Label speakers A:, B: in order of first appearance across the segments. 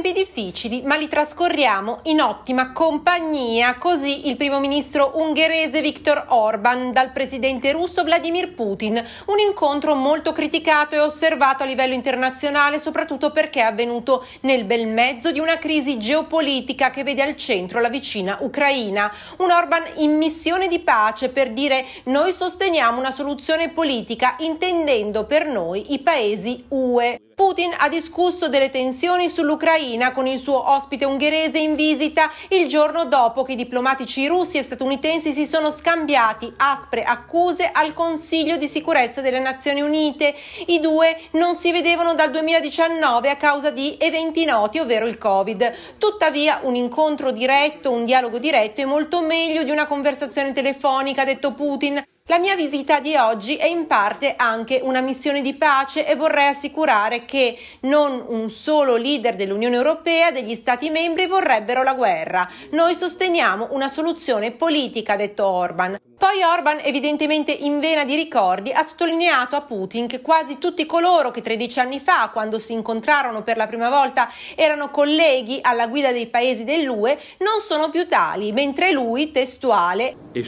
A: tempi difficili, ma li trascorriamo in ottima compagnia, così il primo ministro ungherese Viktor Orban dal presidente russo Vladimir Putin, un incontro molto criticato e osservato a livello internazionale, soprattutto perché è avvenuto nel bel mezzo di una crisi geopolitica che vede al centro la vicina Ucraina, un Orban in missione di pace per dire noi sosteniamo una soluzione politica intendendo per noi i paesi UE. Putin ha discusso delle tensioni sull'Ucraina con il suo ospite ungherese in visita il giorno dopo che i diplomatici russi e statunitensi si sono scambiati aspre accuse al Consiglio di sicurezza delle Nazioni Unite. I due non si vedevano dal 2019 a causa di eventi noti, ovvero il Covid. Tuttavia un incontro diretto, un dialogo diretto è molto meglio di una conversazione telefonica, ha detto Putin. La mia visita di oggi è in parte anche una missione di pace e vorrei assicurare che non un solo leader dell'Unione Europea, e degli Stati membri vorrebbero la guerra. Noi sosteniamo una soluzione politica, ha detto Orban. Poi Orban, evidentemente in vena di ricordi, ha sottolineato a Putin che quasi tutti coloro che 13 anni fa, quando si incontrarono per la prima volta, erano colleghi alla guida dei paesi dell'UE, non sono più tali, mentre lui, testuale, ad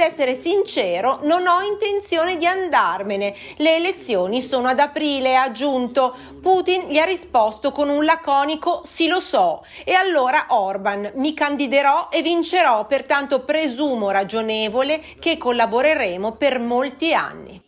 A: essere sincero, non ho intenzione di andarmene. Le elezioni sono ad aprile, ha aggiunto. Putin gli ha risposto con un laconico sì lo so. E allora Orban, mi candiderò e vincerò, pertanto preso presumo ragionevole che collaboreremo per molti anni.